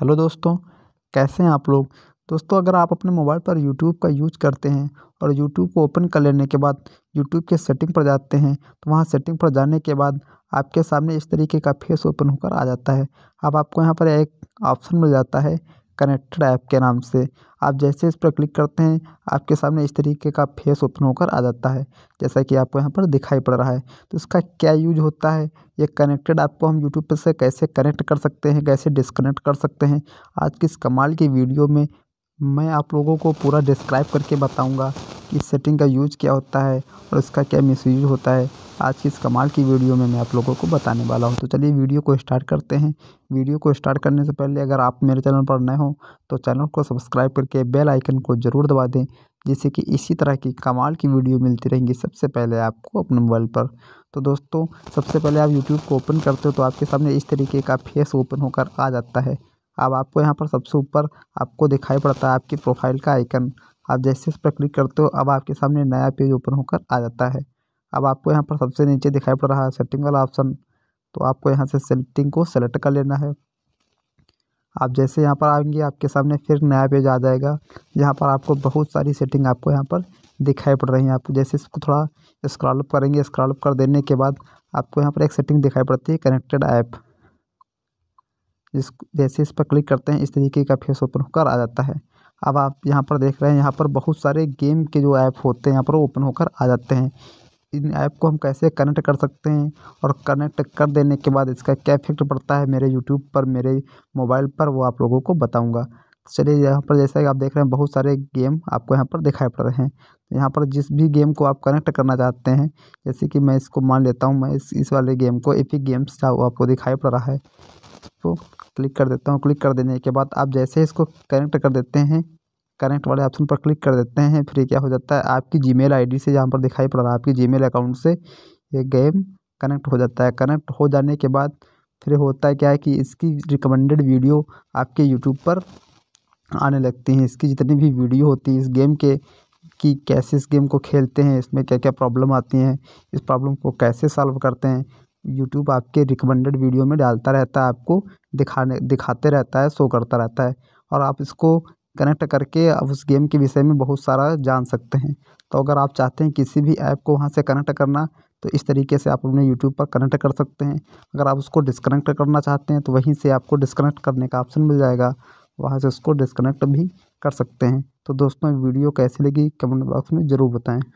hello दोस्तों कैसे हैं आप लोग दोस्तों अगर आप अपने मोबाइल पर यूट्यूब का यूज करते हैं और यूट्यूब को ओपन कर लेने के बाद यूट्यूब के सेटिंग पर जाते हैं तो वहाँ सेटिंग पर जाने के बाद आपके सामने इस तरीके का फेस ओपन होकर आ जाता है अब आपको यहाँ पर एक ऑप्शन मिल जाता है कनेक्टेड ऐप के नाम से आप जैसे इस पर क्लिक करते हैं आपके सामने इस तरीके का फेस ओपन होकर आ जाता है जैसा कि आपको यहाँ पर दिखाई पड़ रहा है तो इसका क्या यूज होता है ये कनेक्टेड ऐप को हम यूट्यूब पर से कैसे कनेक्ट कर सकते हैं कैसे डिसकनेक्ट कर सकते हैं आज की इस कमाल की वीडियो में मैं आप लोगों को पूरा डिस्क्राइब करके बताऊँगा कि सेटिंग का यूज क्या होता है और इसका क्या यूज़ होता है आज की इस कमाल की वीडियो में मैं आप लोगों को बताने वाला हूँ तो चलिए वीडियो को स्टार्ट करते हैं वीडियो को स्टार्ट करने से पहले अगर आप मेरे चैनल पर नए हो तो चैनल को सब्सक्राइब करके बेल आइकन को ज़रूर दबा दें जिससे कि इसी तरह की कमाल की वीडियो मिलती रहेंगी सबसे पहले आपको अपने मोबाइल पर तो दोस्तों सबसे पहले आप यूट्यूब को ओपन करते हो तो आपके सामने इस तरीके का फेस ओपन होकर आ जाता है अब आपको यहाँ पर सबसे ऊपर आपको दिखाई पड़ता है आपकी प्रोफाइल का आइकन आप जैसे इस पर क्लिक करते हो अब आपके सामने नया पेज ओपन होकर आ जाता है अब आपको यहाँ पर सबसे नीचे दिखाई पड़ रहा है सेटिंग वाला ऑप्शन तो आपको यहाँ से सेटिंग को सेलेक्ट कर लेना है आप जैसे यहाँ पर आएंगे आपके सामने फिर नया पेज आ जाएगा यहाँ पर आपको बहुत सारी सेटिंग आपको यहाँ पर दिखाई पड़ रही है आपको जैसे इसको थोड़ा स्क्रॉल अप करेंगे स्क्रॉल अप कर देने के बाद आपको यहाँ पर एक सेटिंग दिखाई पड़ती है कनेक्टेड ऐप जिस जैसे इस पर क्लिक करते हैं इस तरीके का फेस ओपन होकर आ जाता है अब आप यहाँ पर देख रहे हैं यहाँ पर बहुत सारे गेम के जो ऐप होते हैं यहाँ पर ओपन होकर आ जाते हैं इन ऐप को हम कैसे कनेक्ट कर सकते हैं और कनेक्ट कर देने के बाद इसका क्या इफेक्ट पड़ता है मेरे यूट्यूब पर मेरे मोबाइल पर वो आप लोगों को बताऊँगा चलिए यहाँ पर जैसा कि आप देख रहे हैं बहुत सारे गेम आपको यहाँ पर दिखाई पड़ रहे हैं यहाँ पर जिस भी गेम को आप कनेक्ट करना चाहते हैं जैसे कि मैं इसको मान लेता हूँ मैं इस इस वाले गेम को एपिक गेम्स का वो आपको दिखाई पड़ रहा है इसको क्लिक कर देता हूँ क्लिक कर देने के बाद आप जैसे इसको कनेक्ट कर देते हैं कनेक्ट वाले ऑप्शन पर क्लिक कर देते हैं फिर क्या हो जाता है आपकी जी मेल से यहाँ पर दिखाई पड़ रहा है आपकी जी अकाउंट से ये गेम कनेक्ट हो जाता है कनेक्ट हो जाने के बाद फिर होता है क्या है कि इसकी रिकमेंडेड वीडियो आपके यूट्यूब पर आने लगती हैं इसकी जितनी भी वीडियो होती है इस गेम के कि कैसे इस गेम को खेलते हैं इसमें क्या क्या प्रॉब्लम आती हैं इस प्रॉब्लम को कैसे सॉल्व करते हैं यूट्यूब आपके रिकमेंडेड वीडियो में डालता रहता है आपको दिखाने दिखाते रहता है शो करता रहता है और आप इसको कनेक्ट करके अब उस गेम के विषय में बहुत सारा जान सकते हैं तो अगर आप चाहते हैं किसी भी ऐप को वहाँ से कनेक्ट करना तो इस तरीके से आप अपने यूट्यूब पर कनेक्ट कर सकते हैं अगर आप उसको डिसकनेक्ट करना चाहते हैं तो वहीं से आपको डिसकनेक्ट करने का ऑप्शन मिल जाएगा वहाँ से उसको डिसकनेक्ट भी कर सकते हैं तो दोस्तों वीडियो कैसी लगी कमेंट बॉक्स में ज़रूर बताएँ